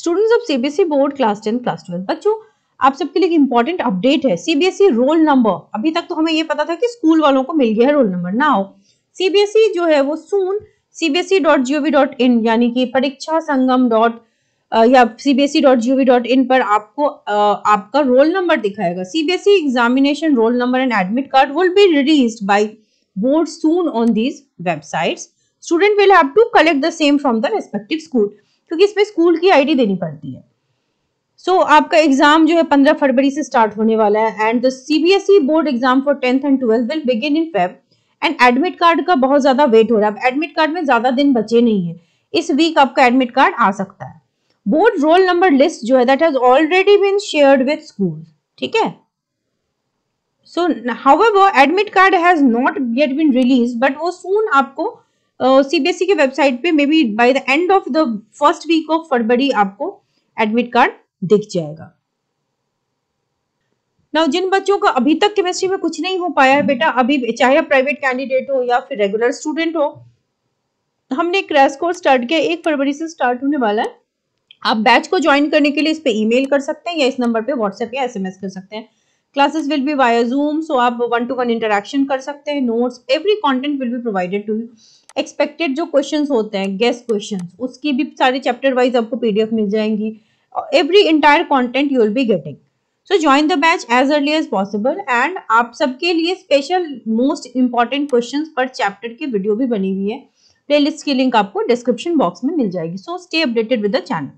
Students of CBSE board class ten class twelve बच्चों आप सबके लिए एक इंपॉर्टेंट अपडेट है सीबीएसई रोल नंबर अभी तक तो हमें ये पता था कि स्कूल वालों को मिल गया है रोल नंबर नाउ सीबीएसई जो है वो soon CBSE dot G O V dot in यानी कि परीक्षा संगम डॉट या CBSE dot G O V dot in पर आपको आपका रोल नंबर दिखाएगा CBSE examination roll number and admit card will be release by board soon on these websites. Student will have to collect the same from the respective school क्योंकि इसमें school की ID देनी पड़ती है सो so, आपका exam जो है पंद्रह फरवरी से स्टार्ट होने वाला है and the CBSE board exam for tenth and twelfth will begin in Feb and admit card का बहुत ज्यादा वेट हो रहा है एडमिट कार्ड में ज्यादा दिन बचे नहीं है इस वीक आपका एडमिट कार्ड आ सकता है बोर्ड रोल नंबर लिस्ट जो है that has already been shared with school ठीक है so however admit card has not get been release but वो सून आपको सीबीएसई e के वेबसाइट पे may be by the end of the first week of February आपको admit card दिख जाएगा ना जिन बच्चों का अभी तक केमिस्ट्री में कुछ नहीं हो पाया है बेटा अभी चाहे आप प्राइवेट कैंडिडेट हो या फिर रेगुलर स्टूडेंट हो हमने क्रैश कोर्स स्टार्ट किया एक फरवरी से स्टार्ट होने वाला है आप बैच को ज्वाइन करने के लिए इस पे ईमेल कर सकते हैं या इस नंबर पे व्हाट्सएप या एसएमएस कर सकते हैं classes will be via Zoom so आप वन टू वन इंटरेक्शन कर सकते हैं notes every content will be provided to you expected जो क्वेश्चंस होते हैं गेस्ट क्वेश्चंस उसकी भी सारे चैप्टर वाइज आपको पीडीएफ मिल जाएंगी every entire content you will be getting so join the batch as early as possible and आप सबके लिए special most important question per chapter की वीडियो भी बनी हुई है प्लेलिस्ट की लिंक आपको डिस्क्रिप्शन बॉक्स में मिल जाएगी so stay updated with the channel